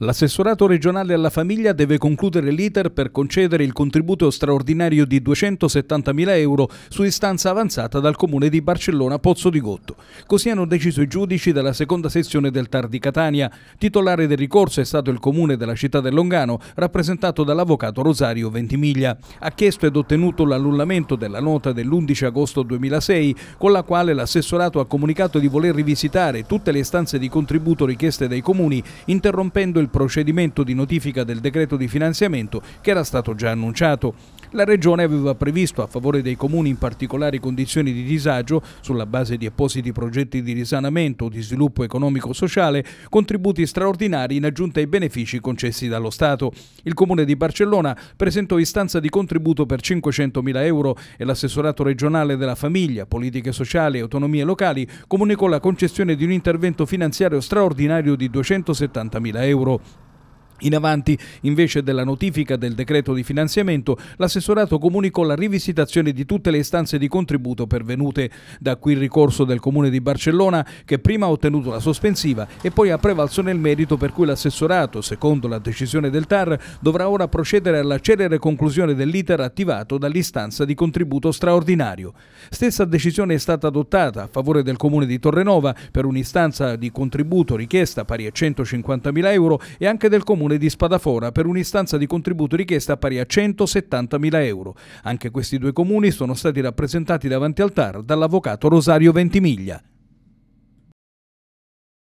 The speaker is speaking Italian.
L'assessorato regionale alla famiglia deve concludere l'iter per concedere il contributo straordinario di 270.000 euro su istanza avanzata dal comune di Barcellona Pozzo di Gotto. Così hanno deciso i giudici della seconda sessione del TAR di Catania. Titolare del ricorso è stato il comune della città del Longano, rappresentato dall'avvocato Rosario Ventimiglia. Ha chiesto ed ottenuto l'annullamento della nota dell'11 agosto 2006 con la quale l'assessorato ha comunicato di voler rivisitare tutte le istanze di contributo richieste dai comuni interrompendo il il procedimento di notifica del decreto di finanziamento che era stato già annunciato. La Regione aveva previsto a favore dei comuni in particolari condizioni di disagio, sulla base di appositi progetti di risanamento o di sviluppo economico-sociale, contributi straordinari in aggiunta ai benefici concessi dallo Stato. Il Comune di Barcellona presentò istanza di contributo per 500.000 euro e l'assessorato regionale della famiglia, politiche sociali e autonomie locali comunicò la concessione di un intervento finanziario straordinario di 270.000 euro. In avanti, invece della notifica del decreto di finanziamento, l'assessorato comunicò la rivisitazione di tutte le istanze di contributo pervenute, da qui il ricorso del Comune di Barcellona che prima ha ottenuto la sospensiva e poi ha prevalso nel merito per cui l'assessorato, secondo la decisione del TAR, dovrà ora procedere alla celere conclusione dell'iter attivato dall'istanza di contributo straordinario. Stessa decisione è stata adottata a favore del Comune di Torrenova per un'istanza di contributo richiesta pari a 150.000 euro e anche del Comune comune di Spadafora per un'istanza di contributo richiesta pari a 170.000 euro. Anche questi due comuni sono stati rappresentati davanti al TAR dall'avvocato Rosario Ventimiglia.